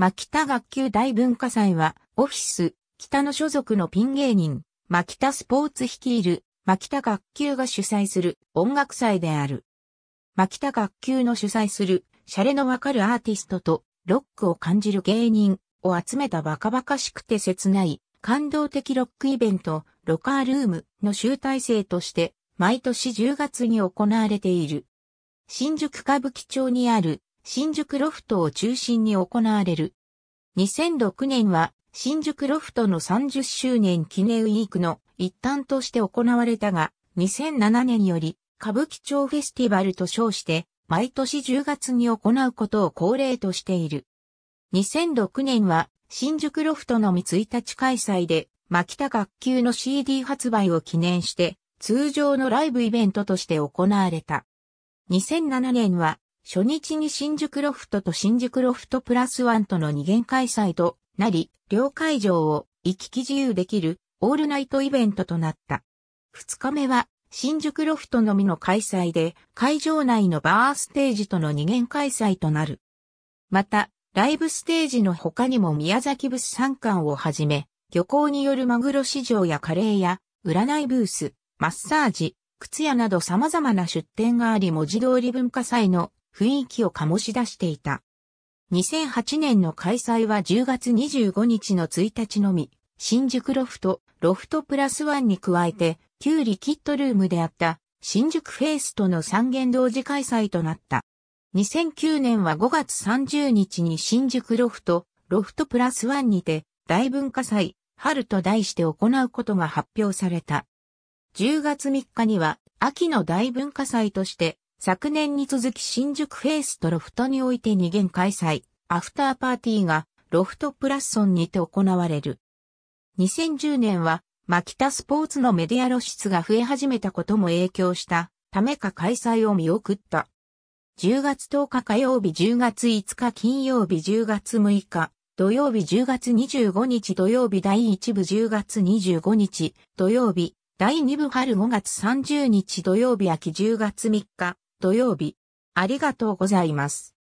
牧田学級大文化祭は、オフィス、北の所属のピン芸人、牧田スポーツ率いる、牧田学級が主催する音楽祭である。牧田学級の主催する、シャレのわかるアーティストと、ロックを感じる芸人を集めたバカバカしくて切ない、感動的ロックイベント、ロカールームの集大成として、毎年10月に行われている。新宿歌舞伎町にある新宿ロフトを中心に行われる。2006年は新宿ロフトの30周年記念ウィークの一端として行われたが、2007年より歌舞伎町フェスティバルと称して、毎年10月に行うことを恒例としている。2006年は新宿ロフトのみ1日開催で、牧田学級の CD 発売を記念して、通常のライブイベントとして行われた。2007年は初日に新宿ロフトと新宿ロフトプラスワンとの二元開催となり、両会場を行き来自由できるオールナイトイベントとなった。二日目は新宿ロフトのみの開催で会場内のバーステージとの二元開催となる。また、ライブステージの他にも宮崎物産館をはじめ、漁港によるマグロ市場やカレーや、占いブース、マッサージ、靴屋など様々な出店があり文字通り文化祭の雰囲気を醸し出していた。2008年の開催は10月25日の1日のみ、新宿ロフト、ロフトプラスワンに加えて、旧リキッドルームであった新宿フェイスとの三元同時開催となった。2009年は5月30日に新宿ロフト、ロフトプラスワンにて、大文化祭、春と題して行うことが発表された。10月3日には、秋の大文化祭として、昨年に続き新宿フェイスとロフトにおいて2限開催、アフターパーティーがロフトプラスソンにて行われる。2010年は、マキタスポーツのメディア露出が増え始めたことも影響したためか開催を見送った。10月10日火曜日10月5日金曜日10月6日土曜日10月25日土曜日第1部10月25日土曜日第2部春5月30日土曜日秋10月3日土曜日。ありがとうございます。